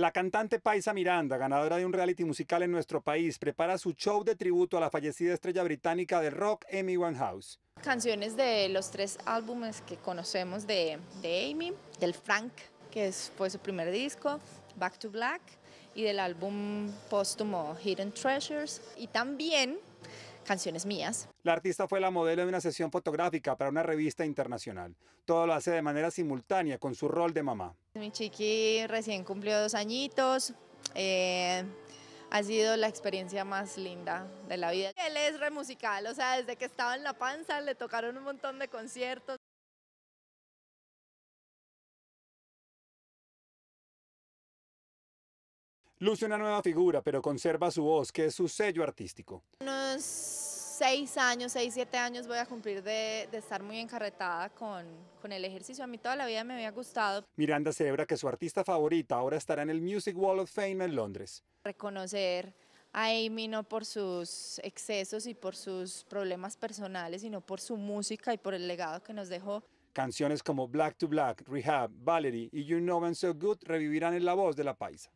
La cantante Paisa Miranda, ganadora de un reality musical en nuestro país, prepara su show de tributo a la fallecida estrella británica de rock Amy Winehouse. Canciones de los tres álbumes que conocemos de, Amy, del Frank, que fue su primer disco, Back to Black, y del álbum póstumo Hidden Treasures. Y también canciones mías. La artista fue la modelo de una sesión fotográfica para una revista internacional. Todo lo hace de manera simultánea con su rol de mamá. Mi chiqui recién cumplió dos añitos. Eh, ha sido la experiencia más linda de la vida. Él es re musical. o sea, desde que estaba en la panza le tocaron un montón de conciertos. Luce una nueva figura, pero conserva su voz, que es su sello artístico. Unos seis años, seis, siete años voy a cumplir de, estar muy encarretada con, con el ejercicio. A mí toda la vida me había gustado. Miranda celebra que su artista favorita ahora estará en el Music Wall of Fame en Londres. Reconocer a Amy no por sus excesos y por sus problemas personales, sino por su música y por el legado que nos dejó. Canciones como Black to Black, Rehab, Valerie y You Know I'm So Good revivirán en la voz de la paisa.